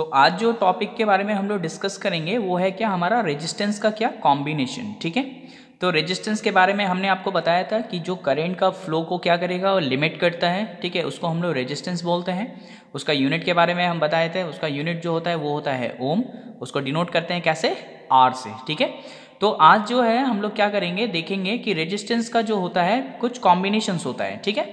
तो आज जो टॉपिक के बारे में हम लोग डिस्कस करेंगे वो है क्या हमारा रेजिस्टेंस का क्या कॉम्बिनेशन ठीक है तो रेजिस्टेंस के बारे में हमने आपको बताया था कि जो करंट का फ्लो को क्या करेगा और लिमिट करता है ठीक है उसको हम लोग रेजिस्टेंस बोलते हैं उसका यूनिट के बारे में हम बताए थे उसका यूनिट जो होता है वो होता है ओम उसको डिनोट करते हैं कैसे आर से ठीक है तो आज जो है हम लोग क्या करेंगे देखेंगे कि रेजिस्टेंस का जो होता है कुछ कॉम्बिनेशंस होता है ठीक है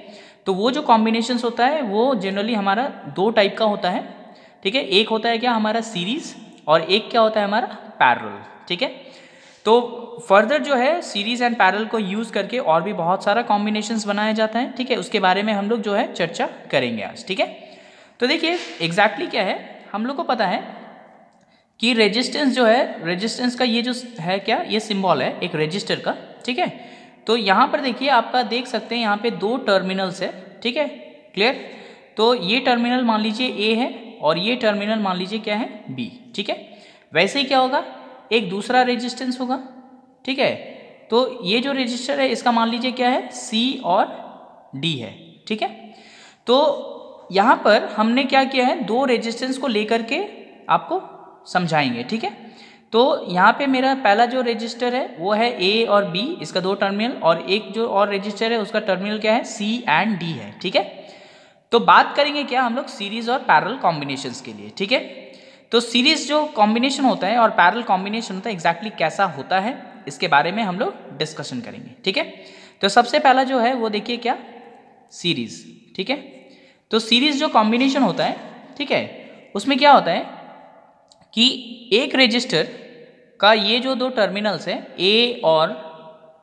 तो वो जो कॉम्बिनेशंस होता है वो जनरली हमारा दो टाइप का होता है ठीक है एक होता है क्या हमारा सीरीज और एक क्या होता है हमारा पैरल ठीक है तो फर्दर जो है सीरीज एंड पैरल को यूज़ करके और भी बहुत सारा कॉम्बिनेशन बनाया जाता है ठीक है उसके बारे में हम लोग जो है चर्चा करेंगे आज ठीक है तो देखिए एग्जैक्टली क्या है हम लोग को पता है कि रेजिस्टेंस जो है रेजिस्टेंस का ये जो है क्या ये सिंबल है एक रजिस्टर का ठीक है तो यहाँ पर देखिए आपका देख सकते हैं यहाँ पे दो टर्मिनल्स है ठीक है क्लियर तो ये टर्मिनल मान लीजिए ए है और ये टर्मिनल मान लीजिए क्या है बी ठीक है वैसे ही क्या होगा एक दूसरा रेजिस्टेंस होगा ठीक है तो ये जो रेजिस्टर है इसका मान लीजिए क्या है सी और डी है ठीक है तो यहाँ पर हमने क्या किया है दो रेजिस्टेंस को लेकर के आपको समझाएंगे ठीक है तो यहाँ पे मेरा पहला जो रजिस्टर है वो है ए और बी इसका दो टर्मिनल और एक जो और रजिस्टर है उसका टर्मिनल क्या है सी एंड डी है ठीक है तो बात करेंगे क्या हम लोग सीरीज और पैरल कॉम्बिनेशन के लिए ठीक है तो सीरीज जो कॉम्बिनेशन होता है और पैरल कॉम्बिनेशन होता है एग्जैक्टली exactly कैसा होता है इसके बारे में हम लोग डिस्कशन करेंगे ठीक है तो सबसे पहला जो है वो देखिए क्या सीरीज ठीक है तो सीरीज जो कॉम्बिनेशन होता है ठीक है उसमें क्या होता है कि एक रजिस्टर का ये जो दो टर्मिनल्स है ए और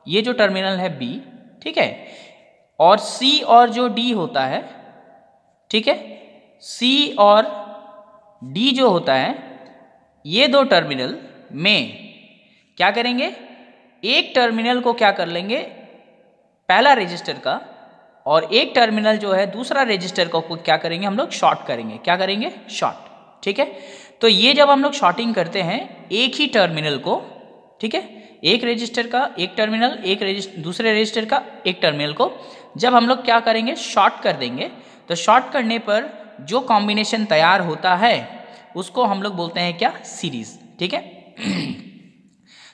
ये जो टर्मिनल है बी ठीक है और सी और जो डी होता है ठीक है सी और डी जो होता है ये दो टर्मिनल में क्या करेंगे एक टर्मिनल को क्या कर लेंगे पहला रजिस्टर का और एक टर्मिनल जो है दूसरा रजिस्टर का क्या करेंगे हम लोग शॉर्ट करेंगे क्या करेंगे शॉर्ट ठीक है तो ये जब हम लोग शॉर्टिंग करते हैं एक ही टर्मिनल को ठीक है एक रजिस्टर का एक टर्मिनल एक रजिस्टर दूसरे रजिस्टर का एक टर्मिनल को जब हम लोग क्या करेंगे शॉर्ट कर देंगे तो शॉर्ट करने पर जो कॉम्बिनेशन तैयार होता है उसको हम लोग बोलते हैं क्या सीरीज ठीक है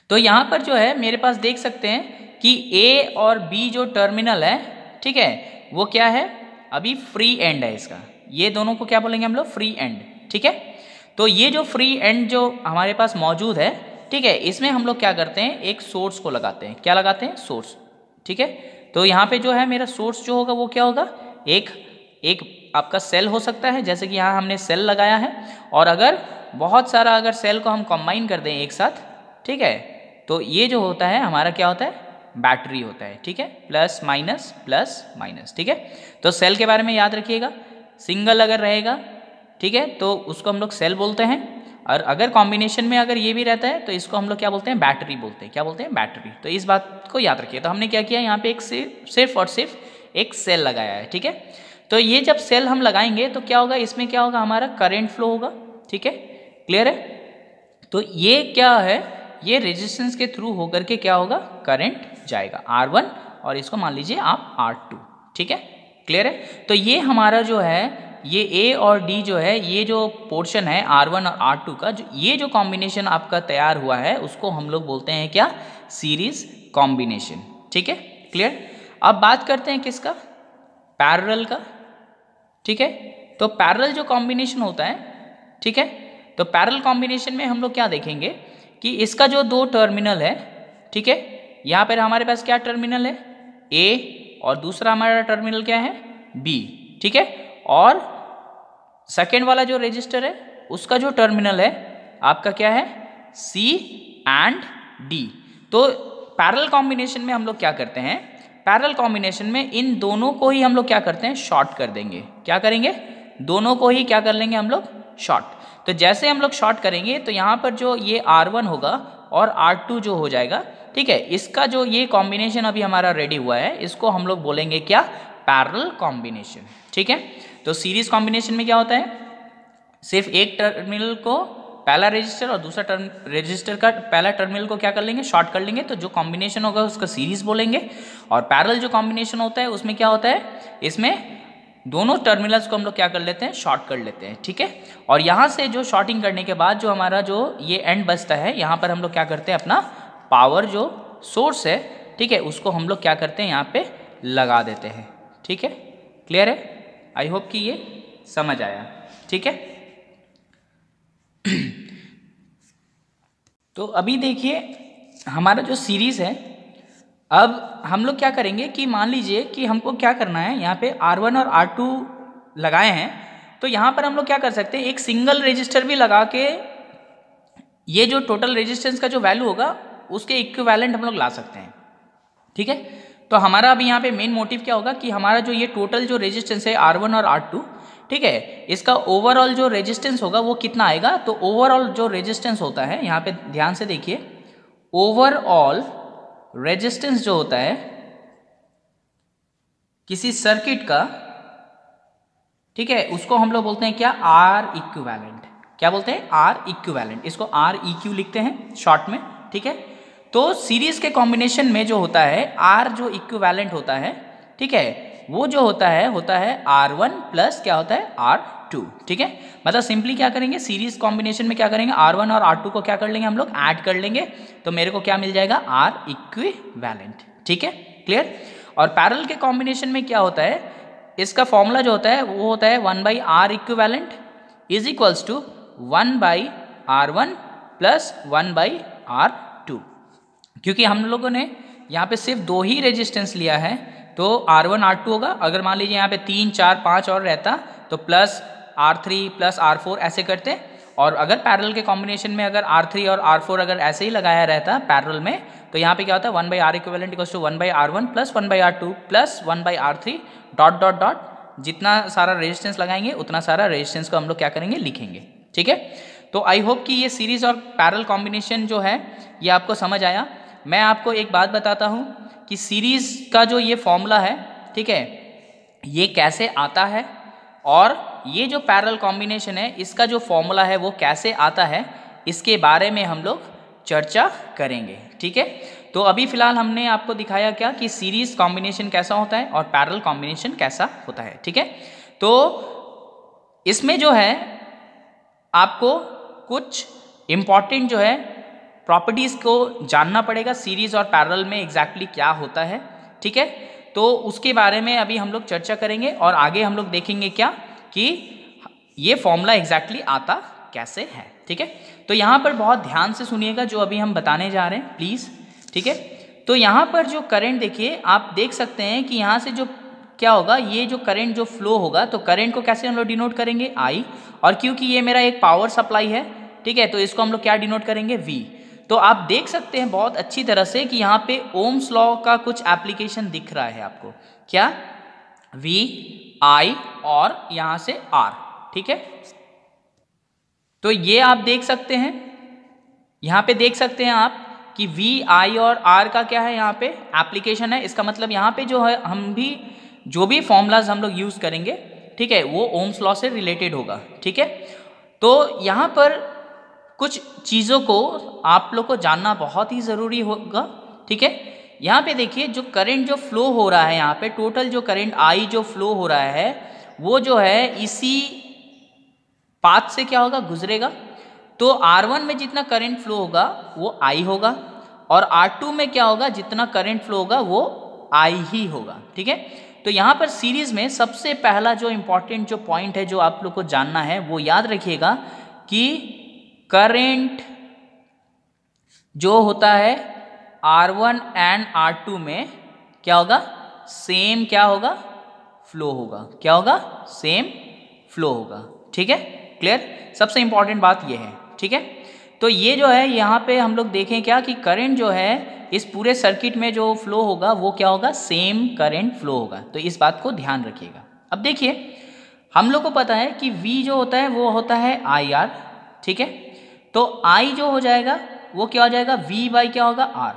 तो यहाँ पर जो है मेरे पास देख सकते हैं कि ए और बी जो टर्मिनल है ठीक है वो क्या है अभी फ्री एंड है इसका ये दोनों को क्या बोलेंगे हम लोग फ्री एंड ठीक है तो ये जो फ्री एंड जो हमारे पास मौजूद है ठीक है इसमें हम लोग क्या करते हैं एक सोर्स को लगाते हैं क्या लगाते हैं सोर्स ठीक है तो यहाँ पे जो है मेरा सोर्स जो होगा वो क्या होगा एक एक आपका सेल हो सकता है जैसे कि यहाँ हमने सेल लगाया है और अगर बहुत सारा अगर सेल को हम कंबाइन कर दें एक साथ ठीक है तो ये जो होता है हमारा क्या होता है बैटरी होता है ठीक है प्लस माइनस प्लस माइनस ठीक है तो सेल के बारे में याद रखिएगा सिंगल अगर रहेगा ठीक है तो उसको हम लोग सेल बोलते हैं और अगर कॉम्बिनेशन में अगर ये भी रहता है तो इसको हम लोग क्या बोलते हैं बैटरी बोलते हैं क्या बोलते हैं बैटरी तो इस बात को याद रखिए तो हमने क्या किया यहाँ पे एक सिर्फ सिर्फ और सिर्फ एक सेल लगाया है ठीक है तो ये जब सेल हम लगाएंगे तो क्या होगा इसमें क्या होगा हमारा करेंट फ्लो होगा ठीक है क्लियर है तो ये क्या है ये रेजिस्टेंस के थ्रू होकर के क्या होगा करंट जाएगा आर वन और इसको मान लीजिए आप आर टू ठीक है क्लियर है तो ये हमारा जो है ये ए और डी जो है ये जो पोर्शन है आर वन और आर टू का जो ये जो कॉम्बिनेशन आपका तैयार हुआ है उसको हम लोग बोलते हैं क्या सीरीज कॉम्बिनेशन ठीक है क्लियर अब बात करते हैं किसका पैरल का ठीक है तो पैरल जो कॉम्बिनेशन होता है ठीक है तो पैरल कॉम्बिनेशन में हम लोग क्या देखेंगे कि इसका जो दो टर्मिनल है ठीक है यहाँ पर हमारे पास क्या टर्मिनल है ए और दूसरा हमारा टर्मिनल क्या है बी ठीक है और सेकेंड वाला जो रजिस्टर है उसका जो टर्मिनल है आपका क्या है सी एंड डी तो पैरल कॉम्बिनेशन में हम लोग क्या करते हैं पैरल कॉम्बिनेशन में इन दोनों को ही हम लोग क्या करते हैं शॉर्ट कर देंगे क्या करेंगे दोनों को ही क्या कर लेंगे हम लोग शॉर्ट तो जैसे हम लोग शॉर्ट करेंगे तो यहाँ पर जो ये R1 होगा और R2 जो हो जाएगा ठीक है इसका जो ये कॉम्बिनेशन अभी हमारा रेडी हुआ है इसको हम लोग बोलेंगे क्या पैरल कॉम्बिनेशन ठीक है तो सीरीज कॉम्बिनेशन में क्या होता है सिर्फ एक टर्मिनल को पहला रजिस्टर और दूसरा टर्म रजिस्टर का पहला टर्मिनल को क्या कर लेंगे शॉर्ट कर लेंगे तो जो कॉम्बिनेशन होगा उसका सीरीज बोलेंगे और पैरल जो कॉम्बिनेशन होता है उसमें क्या होता है इसमें दोनों टर्मिनल्स को हम लोग क्या कर लेते हैं शॉर्ट कर लेते हैं ठीक है और यहाँ से जो शॉर्टिंग करने के बाद जो हमारा जो ये एंड बचता है यहाँ पर हम लोग क्या करते हैं अपना पावर जो सोर्स है ठीक है उसको हम लोग क्या करते हैं यहाँ पर लगा देते हैं ठीक है क्लियर है आई होप कि ये समझ आया ठीक है तो अभी देखिए हमारा जो सीरीज़ है अब हम लोग क्या करेंगे कि मान लीजिए कि हमको क्या करना है यहाँ पे R1 और R2 लगाए हैं तो यहाँ पर हम लोग क्या कर सकते हैं एक सिंगल रजिस्टर भी लगा के ये जो टोटल रेजिस्टेंस का जो वैल्यू होगा उसके इक्विवेलेंट हम लोग ला सकते हैं ठीक है तो हमारा अभी यहाँ पे मेन मोटिव क्या होगा कि हमारा जो ये टोटल जो रेजिस्टेंस है R1 और R2 ठीक है इसका ओवरऑल जो रेजिस्टेंस होगा वो कितना आएगा तो ओवरऑल जो रेजिस्टेंस होता है यहाँ पे ध्यान से देखिए ओवरऑल रेजिस्टेंस जो होता है किसी सर्किट का ठीक है उसको हम लोग बोलते हैं क्या आर इक्वैलेंट क्या बोलते हैं आर इक्वैलेंट इसको आर ई क्यू लिखते हैं शॉर्ट में ठीक है तो सीरीज के कॉम्बिनेशन में जो होता है आर जो इक्वैलेंट होता है ठीक है वो जो होता है होता है आर वन प्लस क्या होता है आर टू ठीक है मतलब सिंपली क्या करेंगे सीरीज कॉम्बिनेशन में क्या करेंगे आर वन और आर टू को क्या कर लेंगे हम लोग ऐड कर लेंगे तो मेरे को क्या मिल जाएगा आर इक्वी ठीक है क्लियर और पैरल के कॉम्बिनेशन में क्या होता है इसका फॉर्मूला जो होता है वो होता है one by R equivalent is equals to one by R one plus one by R two क्योंकि हम लोगों ने यहाँ पे सिर्फ दो ही रेजिस्टेंस लिया है तो आर वन आर टू होगा अगर मान लीजिए यहाँ पे तीन चार पाँच और रहता तो plus R three plus R four ऐसे करते और अगर पैरल के कॉम्बिनेशन में अगर आर थ्री और आर फोर अगर ऐसे ही लगाया रहता पैरल में तो यहाँ पे क्या होता है one by R equivalent equals to one by R one plus one by R two plus one by R three dot dot dot जितना सारा रेजिस्टेंस लगाएंगे उतना सारा रेजिस्टेंस को हम लोग क्या करेंगे लिखेंगे ठीक है तो आई होप कि ये सीरीज और पैरल कॉम्बिनेशन जो है ये आपको समझ आया मैं आपको एक बात बताता हूँ कि सीरीज़ का जो ये फॉर्मूला है ठीक है ये कैसे आता है और ये जो पैरल कॉम्बिनेशन है इसका जो फॉर्मूला है वो कैसे आता है इसके बारे में हम लोग चर्चा करेंगे ठीक है तो अभी फ़िलहाल हमने आपको दिखाया क्या कि सीरीज़ कॉम्बिनेशन कैसा होता है और पैरल कॉम्बिनेशन कैसा होता है ठीक है तो इसमें जो है आपको कुछ इम्पॉर्टेंट जो है प्रॉपर्टीज़ को जानना पड़ेगा सीरीज़ और पैरल में एग्जैक्टली exactly क्या होता है ठीक है तो उसके बारे में अभी हम लोग चर्चा करेंगे और आगे हम लोग देखेंगे क्या कि ये फॉर्मूला एग्जैक्टली exactly आता कैसे है ठीक है तो यहाँ पर बहुत ध्यान से सुनिएगा जो अभी हम बताने जा रहे हैं प्लीज़ ठीक है तो यहाँ पर जो करंट देखिए आप देख सकते हैं कि यहाँ से जो क्या होगा ये जो करंट जो फ्लो होगा तो करंट को कैसे हम लोग डिनोट करेंगे आई और क्योंकि ये मेरा एक पावर सप्लाई है ठीक है तो इसको हम लोग क्या डिनोट करेंगे वी तो आप देख सकते हैं बहुत अच्छी तरह से कि यहाँ पे ओम्स लॉ का कुछ एप्लीकेशन दिख रहा है आपको क्या वी आई और यहाँ से आर ठीक है तो ये आप देख सकते हैं यहाँ पे देख सकते हैं आप कि वी आई और आर का क्या है यहाँ पे एप्लीकेशन है इसका मतलब यहाँ पे जो है हम भी जो भी फॉर्मूलाज हम लोग यूज़ करेंगे ठीक है वो ओम्स लॉ से रिलेटेड होगा ठीक है तो यहाँ पर कुछ चीज़ों को आप लोग को जानना बहुत ही ज़रूरी होगा ठीक है यहाँ पे देखिए जो करंट जो फ्लो हो रहा है यहाँ पे टोटल जो करंट आई जो फ्लो हो रहा है वो जो है इसी पाथ से क्या होगा गुजरेगा तो आर वन में जितना करंट फ्लो होगा वो आई होगा और आर टू में क्या होगा जितना करंट फ्लो होगा वो आई ही होगा ठीक है तो यहाँ पर सीरीज में सबसे पहला जो इम्पॉर्टेंट जो पॉइंट है जो आप लोग को जानना है वो याद रखिएगा कि करेंट जो होता है R one and R two में क्या होगा सेम क्या होगा फ्लो होगा क्या होगा सेम फ्लो होगा ठीक है क्लियर सबसे इंपॉर्टेंट बात यह है ठीक है तो ये जो है यहाँ पे हम लोग देखें क्या कि करंट जो है इस पूरे सर्किट में जो फ्लो होगा वो क्या होगा सेम करंट फ्लो होगा तो इस बात को ध्यान रखिएगा अब देखिए हम लोग को पता है कि V जो होता है वो होता है आई आर ठीक है तो आई जो हो जाएगा वो क्या हो जाएगा वी बाई क्या होगा आर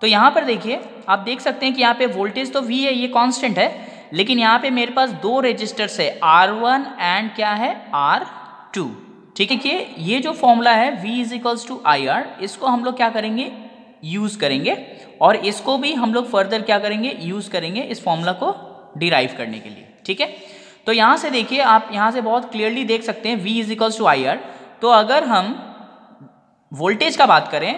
तो यहाँ पर देखिए आप देख सकते हैं कि यहाँ पे वोल्टेज तो वी है ये कांस्टेंट है लेकिन यहाँ पे मेरे पास दो रजिस्टर्स है आर वन एंड क्या है आर टू ठीक है कि ये जो फॉर्मूला है V is equals to I R इसको हम लोग क्या करेंगे यूज़ करेंगे और इसको भी हम लोग फर्दर क्या करेंगे यूज़ करेंगे इस फॉर्मूला को डिराइव करने के लिए ठीक है तो यहाँ से देखिए आप यहाँ से बहुत क्लियरली देख सकते हैं V is equals to I R तो अगर हम वोल्टेज का बात करें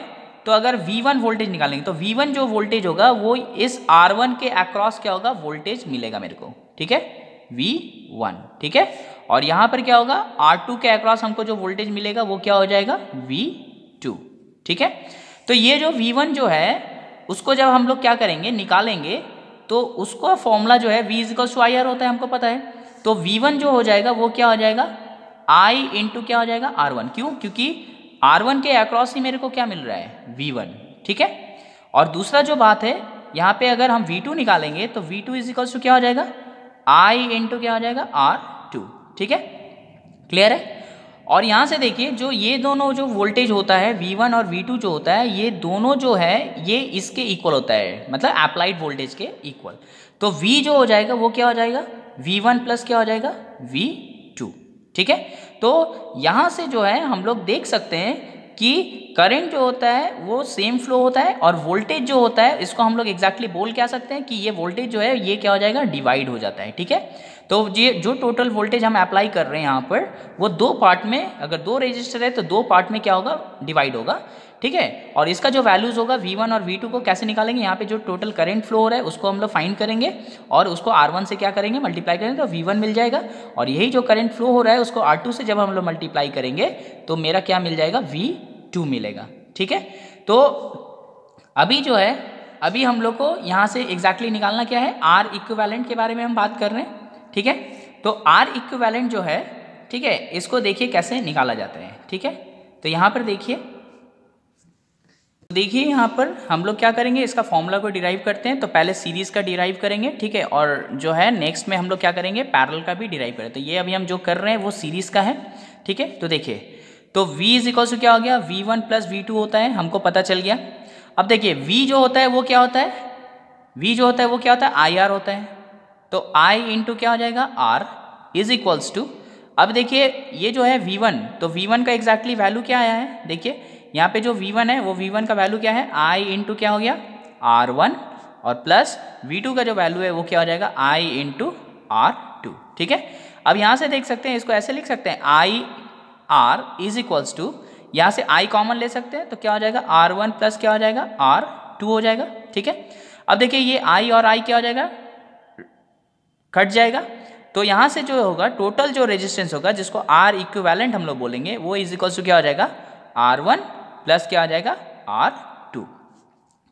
तो अगर V1 वोल्टेज निकालेंगे तो V1 जो वोल्टेज होगा वो इस R1 के अक्रॉस क्या होगा वोल्टेज मिलेगा मेरे को ठीक है V1 ठीक है और यहां पर क्या होगा R2 के अक्रॉस हमको जो वोल्टेज मिलेगा वो क्या हो जाएगा V2 ठीक है तो ये जो V1 जो है उसको जब हम लोग क्या करेंगे निकालेंगे तो उसको फॉर्मूला जो है वी इज होता है हमको पता है तो वी जो हो जाएगा वो क्या हो जाएगा आई क्या हो जाएगा आर क्यों क्योंकि आर वन के अक्रॉस ही मेरे को क्या मिल रहा है वी वन ठीक है और दूसरा जो बात है यहाँ पे अगर हम वी टू निकालेंगे तो V two is equals to क्या हो जाएगा आई इंटू क्या हो जाएगा आर टू ठीक है क्लियर है और यहाँ से देखिए जो ये दोनों जो वोल्टेज होता है V1 और V2 जो होता है ये दोनों जो है ये इसके इक्वल होता है मतलब अप्लाइड वोल्टेज के इक्वल तो V जो हो जाएगा वो क्या हो जाएगा V1 प्लस क्या हो जाएगा V ठीक है तो यहाँ से जो है हम लोग देख सकते हैं कि करंट जो होता है वो सेम फ्लो होता है और वोल्टेज जो होता है इसको हम लोग एग्जैक्टली exactly बोल क्या सकते हैं कि ये वोल्टेज जो है ये क्या हो जाएगा डिवाइड हो जाता है ठीक है तो ये जो टोटल वोल्टेज हम अप्लाई कर रहे हैं यहाँ पर वो दो पार्ट में अगर दो रजिस्टर है तो दो पार्ट में क्या होगा डिवाइड होगा ठीक है और इसका जो वैल्यूज़ होगा V1 और V2 को कैसे निकालेंगे यहाँ पे जो टोटल करंट फ्लो हो रहा है उसको हम लोग फाइंड करेंगे और उसको R1 से क्या करेंगे मल्टीप्लाई करेंगे तो V1 मिल जाएगा और यही जो करंट फ्लो हो रहा है उसको R2 से जब हम लोग मल्टीप्लाई करेंगे तो मेरा क्या मिल जाएगा टू मिलेगा ठीक है तो अभी जो है अभी हम लोग को यहाँ से एग्जैक्टली exactly निकालना क्या है आर इक्वैलेंट के बारे में हम बात कर रहे हैं ठीक है तो आर इक्वेलेंट जो है ठीक है इसको देखिए कैसे निकाला जाता है ठीक है तो यहाँ पर देखिए देखिए यहाँ पर हम लोग क्या करेंगे इसका फॉर्मूला को डिराइव करते हैं तो पहले सीरीज का डिराइव करेंगे ठीक है और जो है नेक्स्ट में हम लोग क्या करेंगे पैरल का भी डिराइव करें तो ये अभी हम जो कर रहे हैं वो सीरीज का है ठीक है तो देखिए तो v इज इक्वल्स क्या हो गया V one plus V two होता है हमको पता चल गया अब देखिए v जो होता है वो क्या होता है v जो होता है वो क्या होता है आई आर होता है तो i इंटू क्या हो जाएगा r इज इक्वल्स टू अब देखिए ये जो है v1 तो v1 का एग्जैक्टली exactly वैल्यू क्या आया है देखिए यहाँ पे जो V1 है वो V1 का वैल्यू क्या है I इंटू क्या हो गया R1 और प्लस V2 का जो वैल्यू है वो क्या हो जाएगा I इंटू आर टू ठीक है अब यहाँ से देख सकते हैं इसको ऐसे लिख सकते हैं I R is equals to यहाँ से आई कॉमन ले सकते हैं तो क्या हो जाएगा आर वन प्लस क्या हो जाएगा आर टू हो जाएगा ठीक है अब देखिए ये आई और आई क्या हो जाएगा कट जाएगा तो यहाँ से जो होगा टोटल जो रेजिस्टेंस होगा जिसको आर इक्विवेलेंट हम लोग बोलेंगे वो इज इक्वल्स टू क्या हो जाएगा आर वन प्लस क्या आ जाएगा आर टू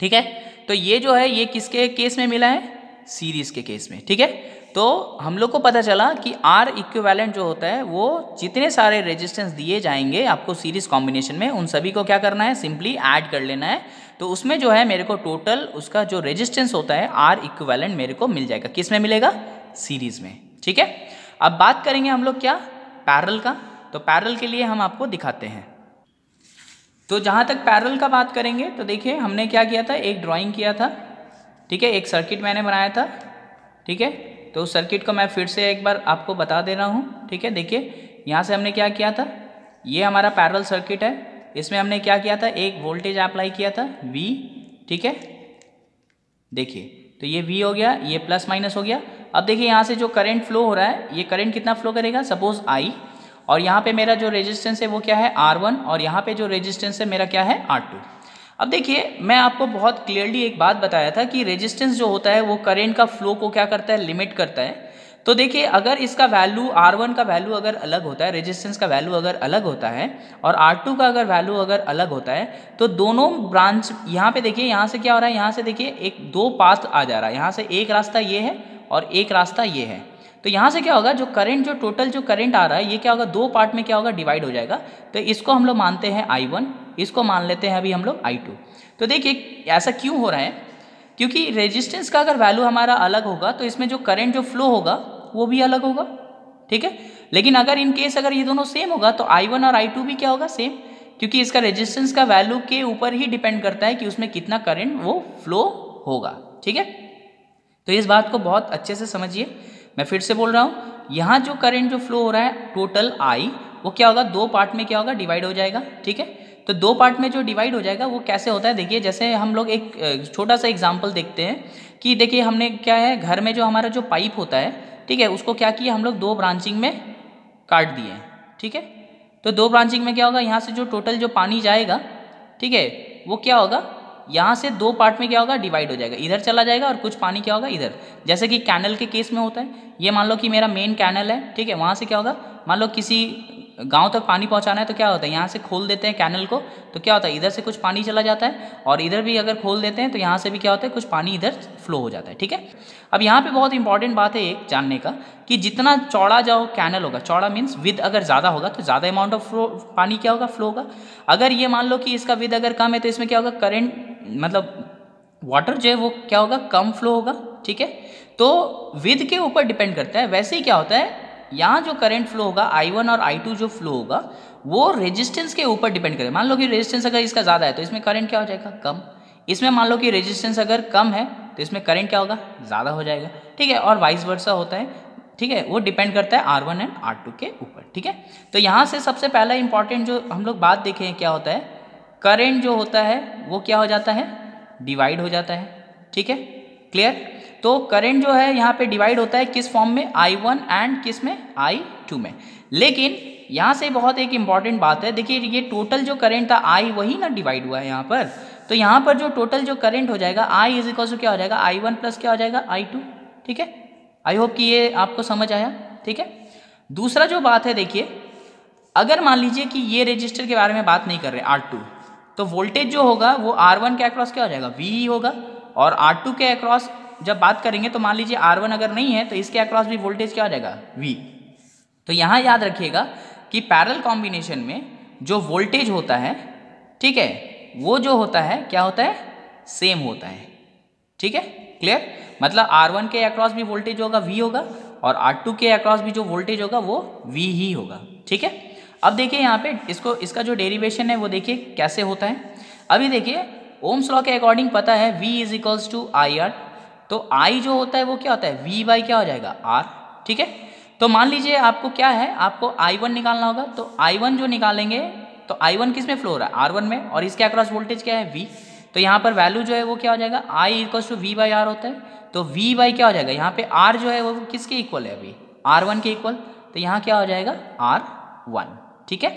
ठीक है तो ये जो है ये किसके केस में मिला है सीरीज के केस में ठीक है तो हम लोग को पता चला कि R इक्विवेलेंट जो होता है वो जितने सारे रेजिस्टेंस दिए जाएंगे आपको सीरीज कॉम्बिनेशन में उन सभी को क्या करना है सिंपली ऐड कर लेना है तो उसमें जो है मेरे को टोटल उसका जो रेजिस्टेंस होता है R इक्विवेलेंट मेरे को मिल जाएगा किस में मिलेगा सीरीज में ठीक है अब बात करेंगे हम लोग क्या पैरल का तो पैरल के लिए हम आपको दिखाते हैं तो जहाँ तक पैरल का बात करेंगे तो देखिए हमने क्या किया था एक ड्राइंग किया था ठीक है एक सर्किट मैंने बनाया था ठीक है तो उस सर्किट को मैं फिर से एक बार आपको बता दे रहा हूँ ठीक है देखिए यहाँ से हमने क्या किया था ये हमारा पैरल सर्किट है इसमें हमने क्या किया था एक वोल्टेज अप्लाई किया था वी ठीक है देखिए तो ये वी हो गया ये प्लस माइनस हो गया अब देखिए यहाँ से जो करेंट फ्लो हो रहा है ये करेंट कितना फ्लो करेगा सपोज आई और यहाँ पे मेरा जो रेजिस्टेंस है वो क्या है आर वन और यहाँ पे जो रेजिस्टेंस है मेरा क्या है आर टू अब देखिए मैं आपको बहुत क्लियरली एक बात बताया था कि रेजिस्टेंस जो होता है वो करेंट का फ्लो को क्या करता है लिमिट करता है तो देखिए अगर इसका वैल्यू R1 का वैल्यू अगर अलग होता है रेजिस्टेंस का वैल्यू अगर अलग होता है और R2 का अगर वैल्यू अगर अलग होता है तो दोनों ब्रांच यहाँ पे देखिए यहाँ से क्या हो रहा है यहाँ से देखिए एक दो पाथ आ जा रहा है यहाँ से एक रास्ता ये है और एक रास्ता ये है तो यहाँ से क्या होगा जो करंट जो टोटल जो करंट आ रहा है ये क्या होगा दो पार्ट में क्या होगा डिवाइड हो जाएगा तो इसको हम लोग मानते हैं आई वन इसको मान लेते हैं अभी हम लोग आई टू तो देखिए ऐसा क्यों हो रहा है क्योंकि रेजिस्टेंस का अगर वैल्यू हमारा अलग होगा तो इसमें जो करेंट जो फ्लो होगा वो भी अलग होगा ठीक है लेकिन अगर इन केस अगर ये दोनों सेम होगा तो आई वन और आई टू भी क्या होगा सेम क्योंकि इसका रेजिस्टेंस का वैल्यू के ऊपर ही डिपेंड करता है कि उसमें कितना करंट वो फ्लो होगा ठीक है तो इस बात को बहुत अच्छे से समझिए मैं फिर से बोल रहा हूँ यहाँ जो करंट जो फ्लो हो रहा है टोटल आई वो क्या होगा दो पार्ट में क्या होगा डिवाइड हो जाएगा ठीक है तो दो पार्ट में जो डिवाइड हो जाएगा वो कैसे होता है देखिए जैसे हम लोग एक छोटा सा एग्जाम्पल देखते हैं कि देखिए हमने क्या है घर में जो हमारा जो पाइप होता है ठीक है उसको क्या किया हम लोग दो ब्रांचिंग में काट दिए ठीक है तो दो ब्रांचिंग में क्या होगा यहाँ से जो टोटल जो पानी जाएगा ठीक है वो क्या होगा यहाँ से दो पार्ट में क्या होगा डिवाइड हो जाएगा इधर चला जाएगा और कुछ पानी क्या होगा इधर जैसे कि कैनल के केस में होता है ये मान लो कि मेरा मेन कैनल है ठीक है वहाँ से क्या होगा मान लो किसी गांव तक पानी पहुंचाना है तो क्या होता है यहाँ से खोल देते हैं कैनल को तो क्या होता है इधर से कुछ पानी चला जाता है और इधर भी अगर खोल देते हैं तो यहाँ से भी क्या होता है कुछ पानी इधर फ्लो हो जाता है ठीक है अब यहाँ पे बहुत इंपॉर्टेंट बात है एक जानने का कि जितना चौड़ा जाओ कैनल होगा चौड़ा मीन्स विद अगर ज़्यादा होगा तो ज़्यादा अमाउंट ऑफ फ्लो पानी क्या होगा फ्लो होगा अगर ये मान लो कि इसका विद अगर कम है तो इसमें क्या होगा करेंट मतलब वाटर जो है वो क्या होगा कम फ्लो होगा ठीक है तो विद के ऊपर डिपेंड करता है वैसे ही क्या होता है यहाँ जो करंट फ्लो होगा आई वन और आई टू जो फ्लो होगा वो रेजिस्टेंस के ऊपर डिपेंड करेगा मान लो कि रेजिस्टेंस अगर इसका ज़्यादा है तो इसमें करंट क्या हो जाएगा कम इसमें मान लो कि रेजिस्टेंस अगर कम है तो इसमें करंट क्या होगा ज़्यादा हो जाएगा ठीक है और वाइस वर्सा होता है ठीक है वो डिपेंड करता है R one and R two के ऊपर ठीक है तो यहाँ से सबसे पहला इंपॉर्टेंट जो हम लोग बात देखें क्या होता है करेंट जो होता है वो क्या हो जाता है डिवाइड हो जाता है ठीक है क्लियर तो करंट जो है यहाँ पे डिवाइड होता है किस फॉर्म में आई वन एंड किस में आई टू में लेकिन यहाँ से बहुत एक इंपॉर्टेंट बात है देखिए ये टोटल जो करंट था आई वही ना डिवाइड हुआ है यहाँ पर तो यहाँ पर जो टोटल जो करंट हो जाएगा आई इज इक्वल टू क्या हो जाएगा आई वन प्लस क्या हो जाएगा आई टू ठीक है आई होप कि ये आपको समझ आया ठीक है दूसरा जो बात है देखिए अगर मान लीजिए कि ये रजिस्टर के बारे में बात नहीं कर रहे आर टू तो वोल्टेज जो होगा वो आर वन के अक्रॉस क्या हो जाएगा वी होगा और आर टू के अक्रॉस जब बात करेंगे तो मान लीजिए आर वन अगर नहीं है तो इसके अक्रॉस भी वोल्टेज क्या हो जाएगा वी तो यहाँ याद रखिएगा कि पैरल कॉम्बिनेशन में जो वोल्टेज होता है ठीक है वो जो होता है क्या होता है सेम होता है ठीक है क्लियर मतलब आर वन के अक्रॉस भी वोल्टेज होगा वी होगा और आर टू के अक्रॉस भी जो वोल्टेज होगा वो वी ही होगा ठीक है अब देखिए यहाँ पे इसको इसका जो डेरिवेशन है वो देखिए कैसे होता है अभी देखिए ओम्स लॉ के अकॉर्डिंग पता है V is equals to I R तो आई जो होता है वो क्या होता है वी बाई क्या हो जाएगा आर ठीक है तो मान लीजिए आपको क्या है आपको आई वन निकालना होगा तो आई वन जो निकालेंगे तो आई वन किस में फ्लो हो रहा है आर वन में और इसके अक्रॉस वोल्टेज क्या है वी तो यहाँ पर वैल्यू जो है वो क्या हो जाएगा I equal to V by R होता है तो वी बाई क्या हो जाएगा यहाँ पे आर जो है वो किसके इक्वल है अभी आर वन के इक्वल तो यहाँ क्या हो जाएगा आर वन ठीक है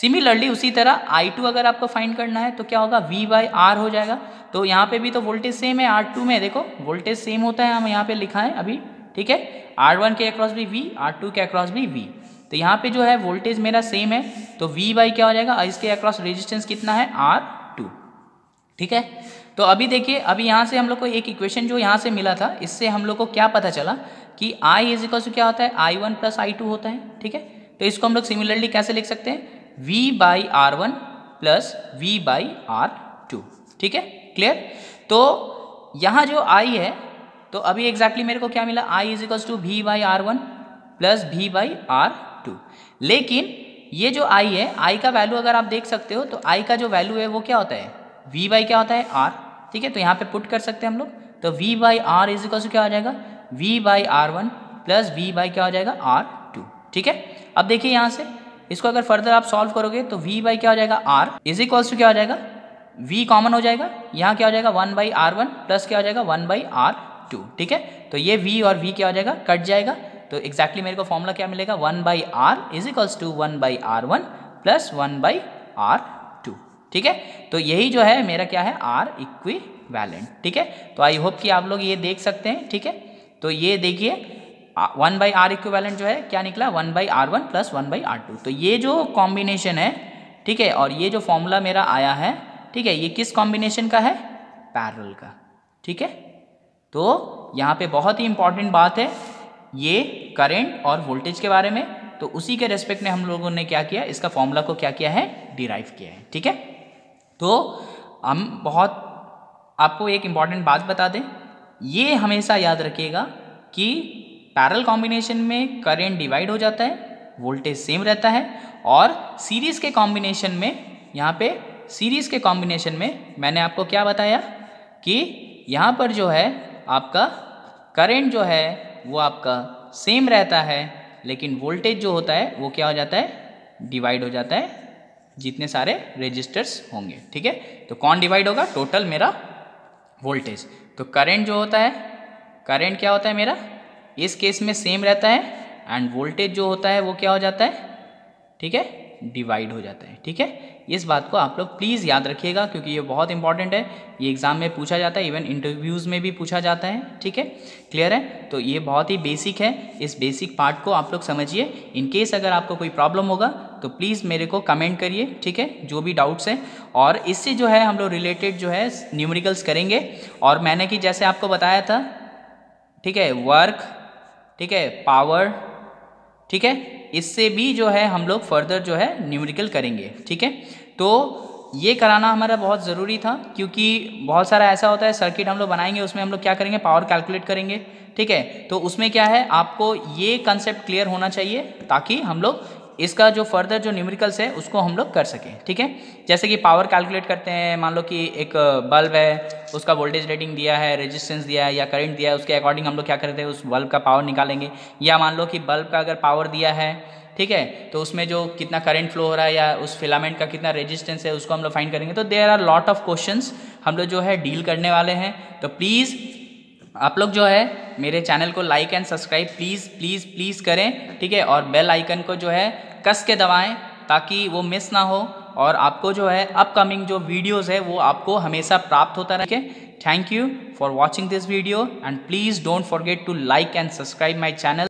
सिमिलरली उसी तरह आई टू अगर आपको फाइंड करना है तो क्या होगा वी बाई आर हो जाएगा तो यहाँ पे भी तो वोल्टेज सेम है आर टू में देखो वोल्टेज सेम होता है हम यहाँ पे लिखा है अभी ठीक है आर वन के अक्रॉस भी वी आर टू के अक्रॉस भी वी तो यहाँ पे जो है वोल्टेज मेरा सेम है तो वी बाई क्या हो जाएगा इसके अक्रॉस रेजिस्टेंस कितना है आर टू ठीक है तो अभी देखिए अभी यहाँ से हम लोग को एक इक्वेशन जो यहाँ से मिला था इससे हम लोग को क्या पता चला कि आई इजिकल्स क्या होता है I one plus I two होता है ठीक है तो इसको हम लोग सिमिलरली कैसे लिख सकते हैं v by R one plus V by R two ठीक है क्लियर तो यहाँ जो आई है तो अभी एग्जैक्टली मेरे को क्या मिला I is equal to V by R one plus V by R two लेकिन ये जो आई है आई का वैल्यू अगर आप देख सकते हो तो आई का जो वैल्यू है वो क्या होता है वी बाई क्या होता है आर ठीक है तो यहाँ पे पुट कर सकते हैं हम लोग तो V by R is equal to क्या हो जाएगा V by R one plus V by क्या हो जाएगा आर टू ठीक है अब देखिए यहाँ से इसको अगर फर्दर आप सॉल्व करोगे तो वी बाई क्या हो जाएगा आर इज इक्वल्स टू क्या हो जाएगा वी कॉमन हो जाएगा यहाँ क्या हो जाएगा one by R one plus क्या हो जाएगा वन बाई आर टू ठीक है तो ये वी और वी क्या हो जाएगा कट जाएगा तो एग्जैक्टली exactly मेरे को फॉर्मूला क्या मिलेगा one by R is equals to one by R one plus one by R two ठीक है तो यही जो है मेरा क्या है आर इक्वी वैलेंट ठीक है तो आई होप कि आप लोग ये देख सकते हैं ठीक है तो ये देखिए वन बाई आर इक्वेलेंट जो है क्या निकला one by R one plus one by R two तो ये जो कॉम्बिनेशन है ठीक है और ये जो फॉर्मूला मेरा आया है ठीक है ये किस कॉम्बिनेशन का है पैरल का ठीक है तो यहाँ पे बहुत ही इंपॉर्टेंट बात है ये करेंट और वोल्टेज के बारे में तो उसी के रेस्पेक्ट में हम लोगों ने क्या किया इसका फॉर्मूला को क्या किया है डिराइव किया है ठीक है तो हम बहुत आपको एक इम्पॉर्टेंट बात बता दें ये हमेशा याद रखिएगा कि पैरल कॉम्बिनेशन में करेंट डिवाइड हो जाता है वोल्टेज सेम रहता है और सीरीज़ के कॉम्बिनेशन में यहाँ पे सीरीज़ के कॉम्बिनेशन में मैंने आपको क्या बताया कि यहाँ पर जो है आपका करेंट जो है वो आपका सेम रहता है लेकिन वोल्टेज जो होता है वो क्या हो जाता है डिवाइड हो जाता है जितने सारे रजिस्टर्स होंगे ठीक है तो कौन डिवाइड होगा टोटल मेरा वोल्टेज तो करेंट जो होता है करेंट क्या होता है मेरा इस केस में सेम रहता है एंड वोल्टेज जो होता है वो क्या हो जाता है ठीक है डिवाइड हो जाता है ठीक है इस बात को आप लोग प्लीज़ याद रखिएगा क्योंकि ये बहुत इंपॉर्टेंट है ये एग्ज़ाम में पूछा जाता है इवन इंटरव्यूज़ में भी पूछा जाता है ठीक है क्लियर है तो ये बहुत ही बेसिक है इस बेसिक पार्ट को आप लोग समझिए इन केस अगर आपको कोई प्रॉब्लम होगा तो प्लीज़ मेरे को कमेंट करिए ठीक है जो भी डाउट्स हैं और इससे जो है हम लोग रिलेटेड जो है न्यूमरिकल्स करेंगे और मैंने कि जैसे आपको बताया था ठीक है वर्क ठीक है पावर ठीक है इससे भी जो है हम लोग फर्दर जो है न्यूमेरिकल करेंगे ठीक है तो ये कराना हमारा बहुत ज़रूरी था क्योंकि बहुत सारा ऐसा होता है सर्किट हम लोग बनाएंगे उसमें हम लोग क्या करेंगे पावर कैलकुलेट करेंगे ठीक है तो उसमें क्या है आपको ये कंसेप्ट क्लियर होना चाहिए ताकि हम लोग इसका जो फर्दर जो न्यूमेरिकल्स है उसको हम लोग कर सकें ठीक है जैसे कि पावर कैलकुलेट करते हैं मान लो कि एक बल्ब है उसका वोल्टेज रेटिंग दिया है रेजिस्टेंस दिया है या करंट दिया है उसके अकॉर्डिंग हम लोग क्या करते हैं उस बल्ब का पावर निकालेंगे या मान लो कि बल्ब का अगर पावर दिया है ठीक है तो उसमें जो कितना करंट फ्लो हो रहा है या उस फिलामेंट का कितना रेजिस्टेंस है उसको हम लोग फाइंड करेंगे तो there are lot of questions हम लोग जो है डील करने वाले हैं तो प्लीज़ आप लोग जो है मेरे चैनल को like and subscribe please please please करें ठीक है और बेल आइकन को जो है कस के दबाएं ताकि वो मिस ना हो और आपको जो है अपकमिंग जो वीडियोज़ है वो आपको हमेशा प्राप्त होता रहे thank you for watching this video and please don't forget to like and subscribe my channel